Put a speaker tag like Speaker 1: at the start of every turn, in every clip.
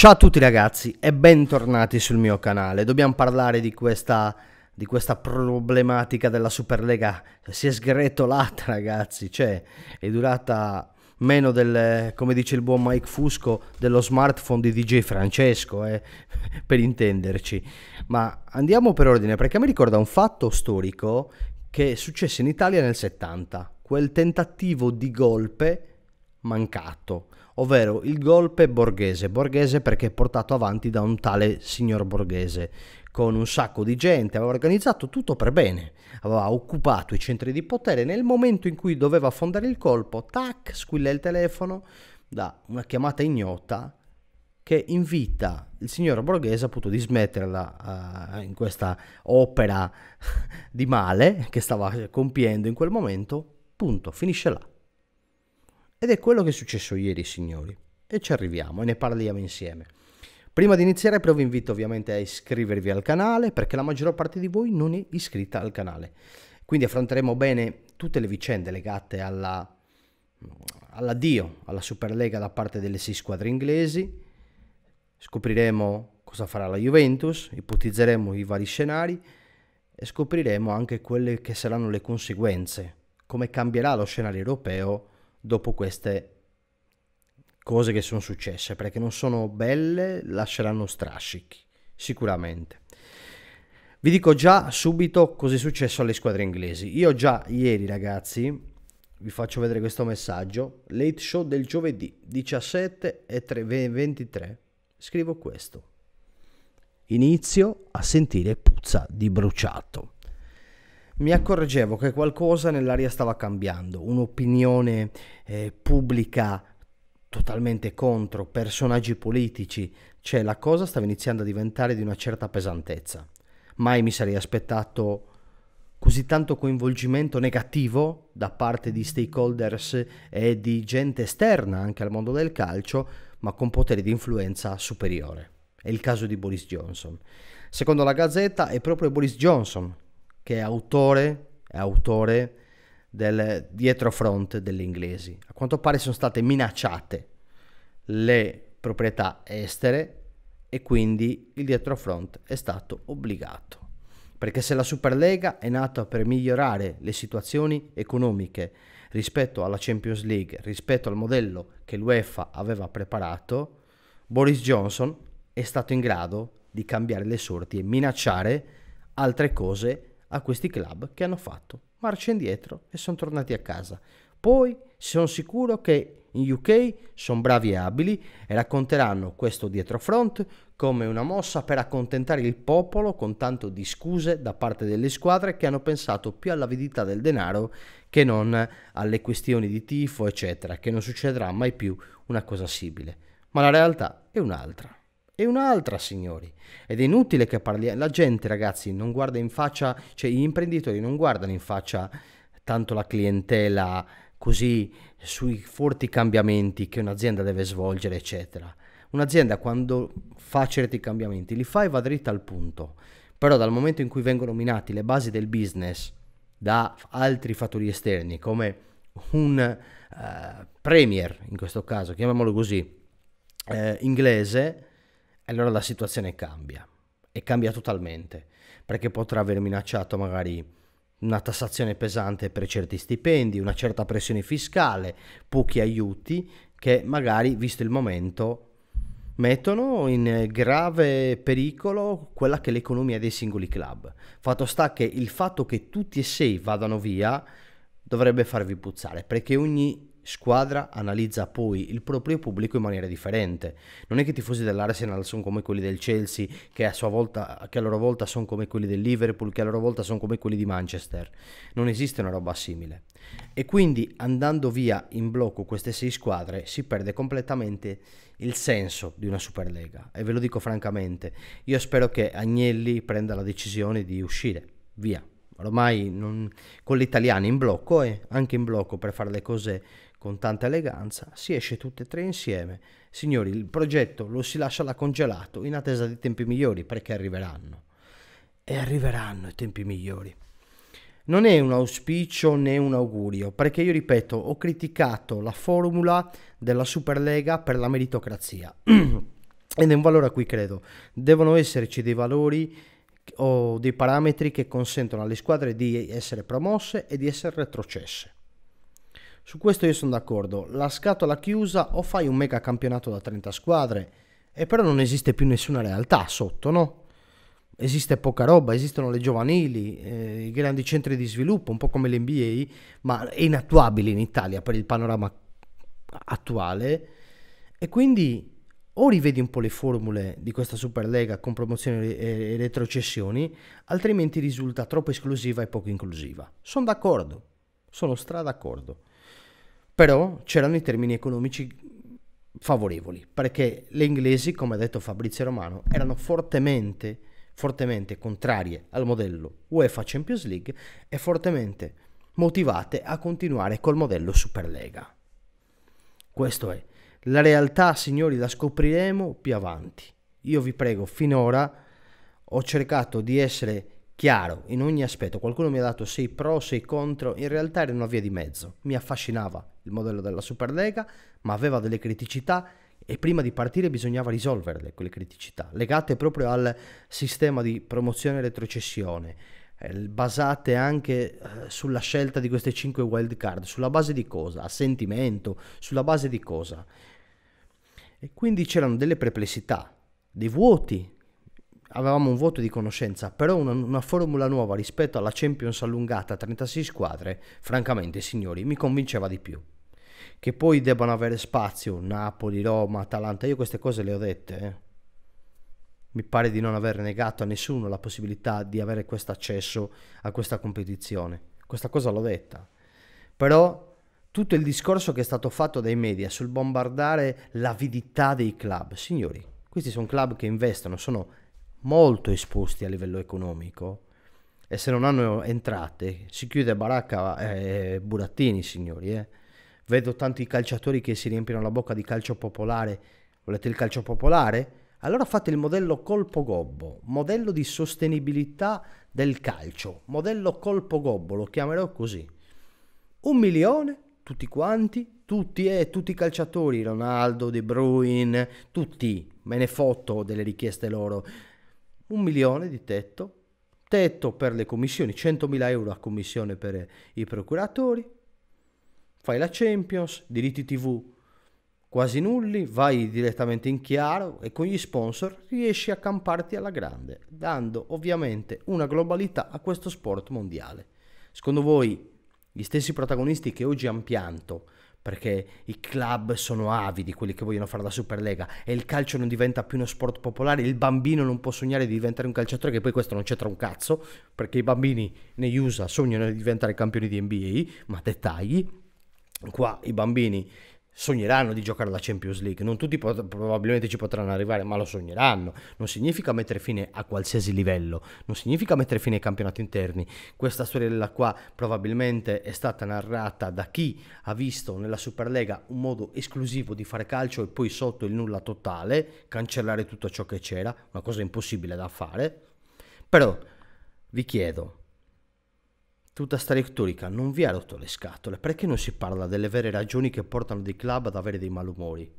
Speaker 1: Ciao a tutti ragazzi e bentornati sul mio canale. Dobbiamo parlare di questa, di questa problematica della Superlega. Si è sgretolata ragazzi, cioè è durata meno del, come dice il buon Mike Fusco, dello smartphone di DJ Francesco, eh, per intenderci. Ma andiamo per ordine perché mi ricorda un fatto storico che successe in Italia nel 70, quel tentativo di golpe mancato, ovvero il golpe borghese, borghese perché portato avanti da un tale signor borghese, con un sacco di gente, aveva organizzato tutto per bene, aveva occupato i centri di potere, nel momento in cui doveva affondare il colpo, tac, squilla il telefono da una chiamata ignota che invita il signor Borghese appunto di smetterla uh, in questa opera di male che stava compiendo in quel momento, punto, finisce là. Ed è quello che è successo ieri, signori. E ci arriviamo e ne parliamo insieme. Prima di iniziare però vi invito ovviamente a iscrivervi al canale perché la maggior parte di voi non è iscritta al canale. Quindi affronteremo bene tutte le vicende legate alla, all'addio alla Superlega da parte delle sei squadre inglesi. Scopriremo cosa farà la Juventus, ipotizzeremo i vari scenari e scopriremo anche quelle che saranno le conseguenze, come cambierà lo scenario europeo dopo queste cose che sono successe, perché non sono belle, lasceranno strascichi, sicuramente. Vi dico già subito cosa è successo alle squadre inglesi. Io già ieri, ragazzi, vi faccio vedere questo messaggio, late show del giovedì 17 e 3, 23, scrivo questo. Inizio a sentire puzza di bruciato mi accorgevo che qualcosa nell'aria stava cambiando, un'opinione eh, pubblica totalmente contro, personaggi politici, cioè la cosa stava iniziando a diventare di una certa pesantezza. Mai mi sarei aspettato così tanto coinvolgimento negativo da parte di stakeholders e di gente esterna anche al mondo del calcio, ma con potere di influenza superiore. È il caso di Boris Johnson. Secondo la Gazzetta è proprio Boris Johnson che è autore, è autore del dietrofront degli inglesi. A quanto pare sono state minacciate le proprietà estere e quindi il dietrofront è stato obbligato. Perché se la Superlega è nata per migliorare le situazioni economiche rispetto alla Champions League, rispetto al modello che l'UEFA aveva preparato, Boris Johnson è stato in grado di cambiare le sorti e minacciare altre cose a questi club che hanno fatto marcia indietro e sono tornati a casa. Poi sono sicuro che in UK sono bravi e abili e racconteranno questo dietrofront come una mossa per accontentare il popolo con tanto di scuse da parte delle squadre che hanno pensato più all'avidità del denaro che non alle questioni di tifo, eccetera, che non succederà mai più una cosa simile. Ma la realtà è un'altra e un'altra, signori. Ed è inutile che parli... La gente, ragazzi, non guarda in faccia, cioè gli imprenditori non guardano in faccia tanto la clientela così sui forti cambiamenti che un'azienda deve svolgere, eccetera. Un'azienda quando fa certi cambiamenti li fa e va dritta al punto. Però dal momento in cui vengono minati le basi del business da altri fattori esterni, come un uh, premier, in questo caso, chiamiamolo così, eh, inglese, allora la situazione cambia e cambia totalmente, perché potrà aver minacciato magari una tassazione pesante per certi stipendi, una certa pressione fiscale, pochi aiuti che magari, visto il momento, mettono in grave pericolo quella che è l'economia dei singoli club. Fatto sta che il fatto che tutti e sei vadano via dovrebbe farvi puzzare, perché ogni squadra analizza poi il proprio pubblico in maniera differente. Non è che i tifosi dell'Arsenal sono come quelli del Chelsea, che a, volta, che a loro volta sono come quelli del Liverpool, che a loro volta sono come quelli di Manchester. Non esiste una roba simile. E quindi andando via in blocco queste sei squadre si perde completamente il senso di una Superlega. E ve lo dico francamente, io spero che Agnelli prenda la decisione di uscire. Via ormai non, con gli italiani in blocco e anche in blocco per fare le cose con tanta eleganza, si esce tutte e tre insieme. Signori, il progetto lo si lascia là congelato in attesa di tempi migliori perché arriveranno. E arriveranno i tempi migliori. Non è un auspicio né un augurio, perché io ripeto, ho criticato la formula della Superlega per la meritocrazia. Ed è un valore a cui credo. Devono esserci dei valori o dei parametri che consentono alle squadre di essere promosse e di essere retrocesse su questo io sono d'accordo, la scatola chiusa o fai un mega campionato da 30 squadre e però non esiste più nessuna realtà sotto, no? Esiste poca roba, esistono le giovanili, eh, i grandi centri di sviluppo, un po' come l'NBA, ma è inattuabile in Italia per il panorama attuale e quindi o rivedi un po' le formule di questa Superlega con promozioni e retrocessioni, altrimenti risulta troppo esclusiva e poco inclusiva. Sono d'accordo, sono stra d'accordo però c'erano i termini economici favorevoli, perché le inglesi, come ha detto Fabrizio Romano, erano fortemente, fortemente contrarie al modello UEFA Champions League e fortemente motivate a continuare col modello Superlega. Questo è. La realtà, signori, la scopriremo più avanti. Io vi prego, finora ho cercato di essere chiaro in ogni aspetto. Qualcuno mi ha dato sei pro, sei contro, in realtà era una via di mezzo. Mi affascinava il modello della Superlega, ma aveva delle criticità e prima di partire bisognava risolverle quelle criticità, legate proprio al sistema di promozione e retrocessione, eh, basate anche eh, sulla scelta di queste 5 wild card, sulla base di cosa? A sentimento, sulla base di cosa? E quindi c'erano delle perplessità, dei vuoti avevamo un voto di conoscenza, però una, una, formula nuova rispetto alla Champions allungata a 36 squadre, francamente signori, mi convinceva di più. Che poi debbano avere spazio Napoli, Roma, Atalanta, io queste cose le ho dette. Eh. Mi pare di non aver negato a nessuno la possibilità di avere questo accesso a questa competizione. Questa cosa l'ho detta. Però tutto il discorso che è stato fatto dai media sul bombardare l'avidità dei club, signori, questi sono club che investono, sono molto esposti a livello economico e se non hanno entrate si chiude baracca eh, burattini signori eh. vedo tanti calciatori che si riempiono la bocca di calcio popolare volete il calcio popolare? allora fate il modello colpo gobbo modello di sostenibilità del calcio modello colpo gobbo lo chiamerò così un milione tutti quanti tutti e eh, tutti i calciatori Ronaldo, De Bruyne tutti me ne fotto delle richieste loro un milione di tetto, tetto per le commissioni, 100.000 euro a commissione per i procuratori, fai la Champions, diritti TV quasi nulli, vai direttamente in chiaro e con gli sponsor riesci a camparti alla grande, dando ovviamente una globalità a questo sport mondiale. Secondo voi gli stessi protagonisti che oggi hanno pianto perché i club sono avidi, quelli che vogliono fare la Superlega, e il calcio non diventa più uno sport popolare, il bambino non può sognare di diventare un calciatore, che poi questo non c'entra un cazzo, perché i bambini negli USA sognano di diventare campioni di NBA, ma dettagli, qua i bambini sogneranno di giocare alla Champions League, non tutti probabilmente ci potranno arrivare, ma lo sogneranno. Non significa mettere fine a qualsiasi livello, non significa mettere fine ai campionati interni. Questa storiella qua probabilmente è stata narrata da chi ha visto nella Superlega un modo esclusivo di fare calcio e poi sotto il nulla totale, cancellare tutto ciò che c'era, una cosa impossibile da fare. Però vi chiedo, tutta sta retorica non vi ha rotto le scatole? Perché non si parla delle vere ragioni che portano dei club ad avere dei malumori?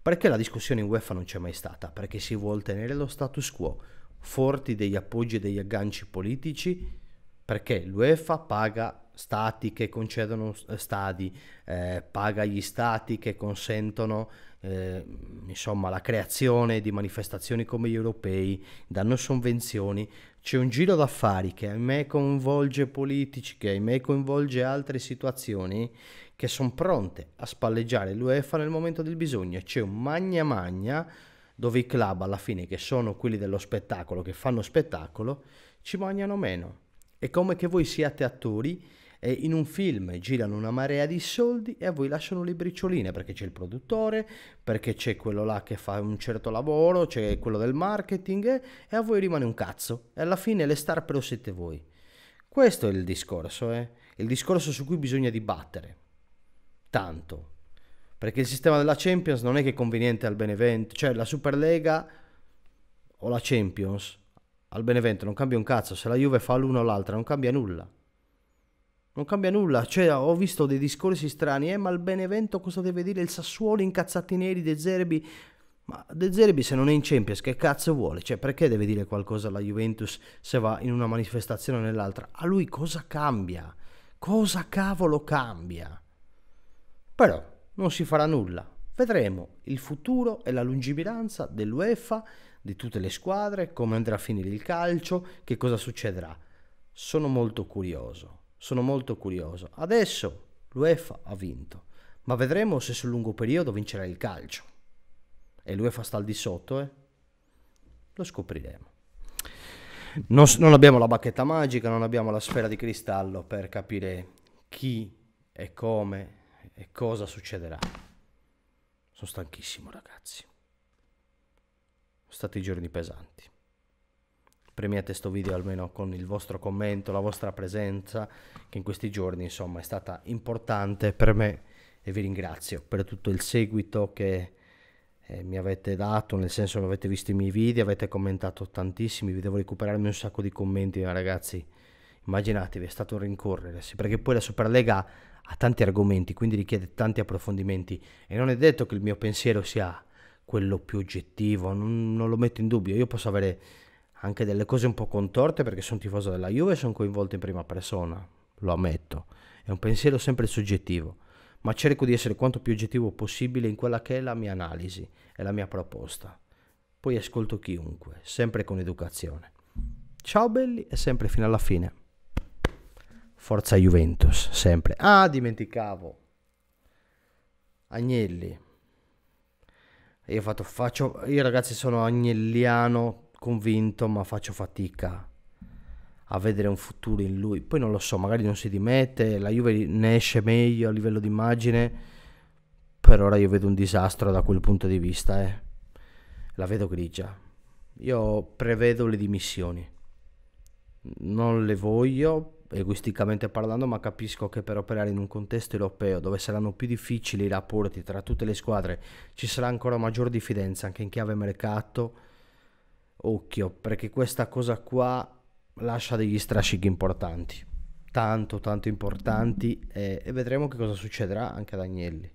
Speaker 1: Perché la discussione in UEFA non c'è mai stata? Perché si vuole tenere lo status quo, forti degli appoggi e degli agganci politici, perché l'UEFA paga stati che concedono eh, stadi, eh, paga gli stati che consentono eh, insomma, la creazione di manifestazioni come gli europei, danno sovvenzioni, c'è un giro d'affari che ahimè coinvolge politici, che ahimè coinvolge altre situazioni che sono pronte a spalleggiare l'UEFA nel momento del bisogno. C'è un magna magna dove i club alla fine, che sono quelli dello spettacolo, che fanno spettacolo, ci mangiano meno. È come che voi siate attori e in un film girano una marea di soldi e a voi lasciano le bricioline perché c'è il produttore, perché c'è quello là che fa un certo lavoro, c'è quello del marketing e a voi rimane un cazzo. E alla fine le star però siete voi. Questo è il discorso, eh? il discorso su cui bisogna dibattere. Tanto. Perché il sistema della Champions non è che conveniente al Benevento, cioè la Superlega o la Champions al Benevento non cambia un cazzo, se la Juve fa l'uno o l'altra non cambia nulla. Non cambia nulla, cioè ho visto dei discorsi strani, eh, ma il Benevento cosa deve dire? Il Sassuolo incazzati neri, De Zerbi... Ma De Zerbi se non è in Champions che cazzo vuole? Cioè perché deve dire qualcosa alla Juventus se va in una manifestazione o nell'altra? A lui cosa cambia? Cosa cavolo cambia? Però non si farà nulla. Vedremo il futuro e la lungimiranza dell'UEFA, di tutte le squadre, come andrà a finire il calcio, che cosa succederà. Sono molto curioso. Sono molto curioso. Adesso l'UEFA ha vinto, ma vedremo se sul lungo periodo vincerà il calcio. E l'UEFA sta al di sotto, eh? Lo scopriremo. Non, non abbiamo la bacchetta magica, non abbiamo la sfera di cristallo per capire chi e come e cosa succederà. Sono stanchissimo, ragazzi. Sono stati giorni pesanti premiate sto video almeno con il vostro commento, la vostra presenza che in questi giorni insomma è stata importante per me e vi ringrazio per tutto il seguito che eh, mi avete dato, nel senso che avete visto i miei video, avete commentato tantissimi, vi devo recuperarmi un sacco di commenti ma ragazzi immaginatevi è stato un rincorrere, perché poi la Superlega ha tanti argomenti, quindi richiede tanti approfondimenti e non è detto che il mio pensiero sia quello più oggettivo, non, non, lo metto in dubbio, io posso avere anche delle cose un po' contorte perché sono tifoso della Juve e sono coinvolto in prima persona, lo ammetto, è un pensiero sempre soggettivo, ma cerco di essere quanto più oggettivo possibile in quella che è la mia analisi e la mia proposta. Poi ascolto chiunque, sempre con educazione. Ciao belli e sempre fino alla fine. Forza Juventus, sempre. Ah, dimenticavo. Agnelli. Io, fatto, faccio, io ragazzi sono agnelliano convinto, ma faccio fatica a vedere un futuro in lui. Poi non lo so, magari non si dimette, la Juve ne esce meglio a livello di immagine, per ora io vedo un disastro da quel punto di vista, eh. la vedo grigia. Io prevedo le dimissioni, non le voglio, egoisticamente parlando, ma capisco che per operare in un contesto europeo dove saranno più difficili i rapporti tra tutte le squadre ci sarà ancora maggior diffidenza anche in chiave mercato occhio perché questa cosa qua lascia degli strascichi importanti tanto tanto importanti e, e, vedremo che cosa succederà anche ad Agnelli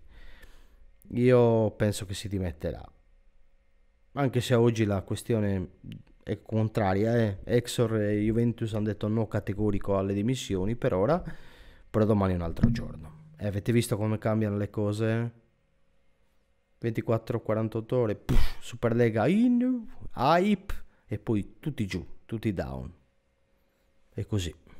Speaker 1: io penso che si dimetterà anche se oggi la questione è contraria eh. Exor e Juventus hanno detto no categorico alle dimissioni per ora però domani è un altro giorno e eh, avete visto come cambiano le cose 24-48 ore, puff, Superlega in, hype e poi tutti giù, tutti down. E così.